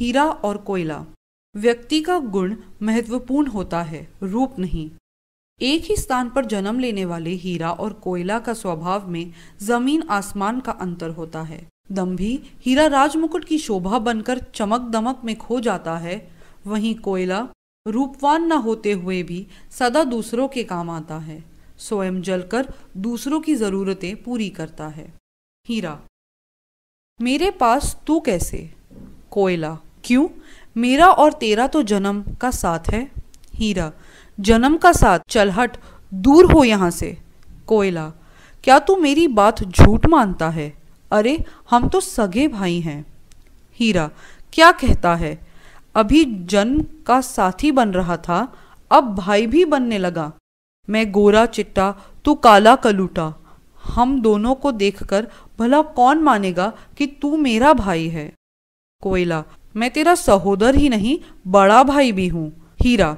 हीरा और कोयला व्यक्ति का गुण महत्वपूर्ण होता है रूप नहीं एक ही स्थान पर जन्म लेने वाले हीरा और कोयला का स्वभाव में जमीन आसमान का अंतर होता है दम्भी हीरा राजमुकुट की शोभा बनकर चमक दमक में खो जाता है वहीं कोयला रूपवान न होते हुए भी सदा दूसरों के काम आता है स्वयं जलकर दूसरों की ज़रूरतें पूरी करता है हीरा मेरे पास तू कैसे कोयला क्यों मेरा और तेरा तो जन्म का साथ है हीरा जन्म का साथ चलहट दूर हो यहाँ से कोयला क्या तू मेरी बात झूठ मानता है अरे हम तो सगे भाई हैं हीरा क्या कहता है अभी जन्म का साथी बन रहा था अब भाई भी बनने लगा मैं गोरा चिट्टा तू काला कलूटा हम दोनों को देखकर भला कौन मानेगा कि तू मेरा भाई है कोयला मैं तेरा सहोदर ही नहीं बड़ा भाई भी हूँ हीरा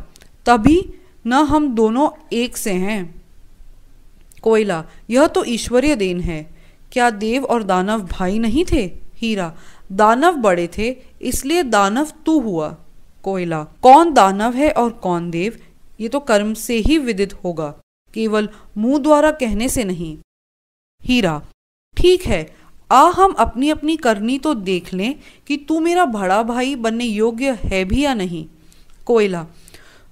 तभी न हम दोनों एक से हैं कोयला यह तो ईश्वरीय देन है क्या देव और दानव भाई नहीं थे हीरा दानव बड़े थे इसलिए दानव तू हुआ कोयला कौन दानव है और कौन देव ये तो कर्म से ही विदित होगा केवल मुंह द्वारा कहने से नहीं हीरा ठीक है आ हम अपनी अपनी करनी तो देख लें कि तू मेरा बड़ा भाई बनने योग्य है भी या नहीं कोयला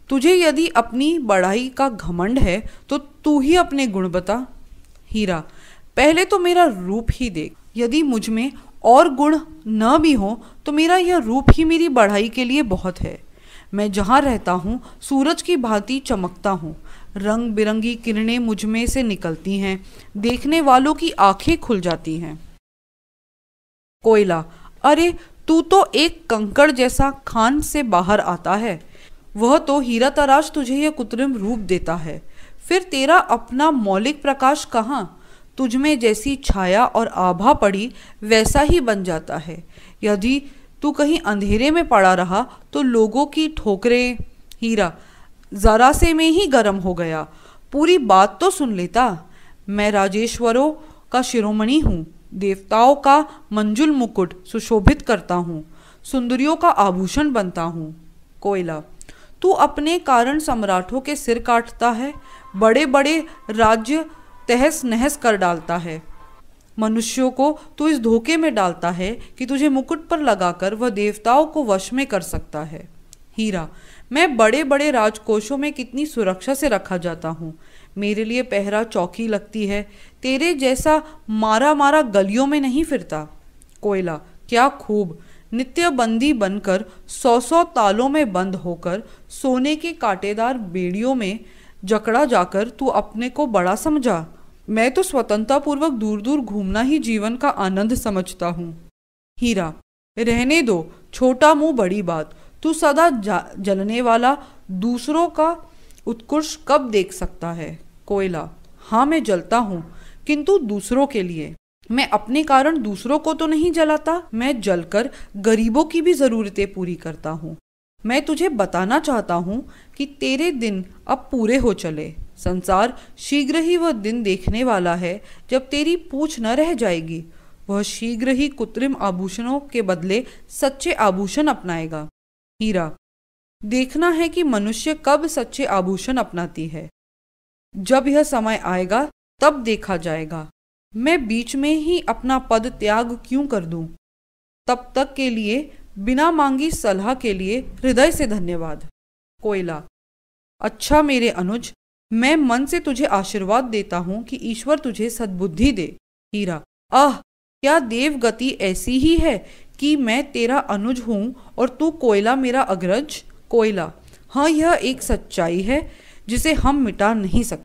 तुझे यदि अपनी बढ़ाई का घमंड है तो तू ही अपने गुण बता हीरा पहले तो मेरा रूप ही देख यदि मुझ में और गुण न भी हो तो मेरा यह रूप ही मेरी बढ़ाई के लिए बहुत है मैं जहाँ रहता हूँ सूरज की भांति चमकता हूँ रंग बिरंगी किरणें मुझ में से निकलती हैं देखने वालों की आंखें खुल जाती हैं कोयला अरे तू तो एक कंकड़ जैसा खान से बाहर आता है वह तो हीरा तराश तुझे यह कृत्रिम रूप देता है फिर तेरा अपना मौलिक प्रकाश कहाँ तुझमें जैसी छाया और आभा पड़ी वैसा ही बन जाता है यदि तू कहीं अंधेरे में पड़ा रहा तो लोगों की ठोकरें हीरा जरा से में ही गर्म हो गया पूरी बात तो सुन लेता मैं राजेश्वरों का शिरोमणि हूँ देवताओं का मंजुल मुकुट सुशोभित करता हूँ सुंदरियों का आभूषण बनता हूँ कोयला तू अपने कारण सम्राटों के सिर काटता है बड़े बड़े राज्य तहस नहस कर डालता है मनुष्यों को तू इस धोखे में डालता है कि तुझे मुकुट पर लगाकर वह देवताओं को वश में कर सकता है हीरा मैं बड़े बड़े राजकोषों में कितनी सुरक्षा से रखा जाता हूँ मेरे लिए पहरा चौकी लगती है तेरे जैसा मारा मारा गलियों में नहीं फिरता कोयला क्या खूब नित्य बंदी बनकर सौ सौ तालों में बंद होकर सोने के कांटेदार बेड़ियों में जकड़ा जाकर तू अपने को बड़ा समझा मैं तो स्वतंत्रतापूर्वक दूर दूर घूमना ही जीवन का आनंद समझता हूँ हीरा रहने दो छोटा मुंह बड़ी बात तू सदा जलने वाला दूसरों का उत्कृष्ट कब देख सकता है कोयला हाँ मैं जलता हूँ किंतु दूसरों के लिए मैं अपने कारण दूसरों को तो नहीं जलाता मैं जलकर गरीबों की भी ज़रूरतें पूरी करता हूँ मैं तुझे बताना चाहता हूँ कि तेरे दिन अब पूरे हो चले संसार शीघ्र ही वह दिन देखने वाला है जब तेरी पूछ न रह जाएगी वह शीघ्र ही कृत्रिम आभूषणों के बदले सच्चे आभूषण अपनाएगा हीरा देखना है कि मनुष्य कब सच्चे आभूषण अपनाती है जब यह समय आएगा तब देखा जाएगा मैं बीच में ही अपना पद त्याग क्यों कर दूं? तब तक के लिए बिना मांगी सलाह के लिए हृदय से धन्यवाद कोयला अच्छा मेरे अनुज मैं मन से तुझे आशीर्वाद देता हूँ कि ईश्वर तुझे सद्बुद्धि दे हीरा आह क्या देव गति ऐसी ही है कि मैं तेरा अनुज हूँ और तू कोयला मेरा अग्रज कोयला हाँ यह एक सच्चाई है जिसे हम मिटा नहीं सकते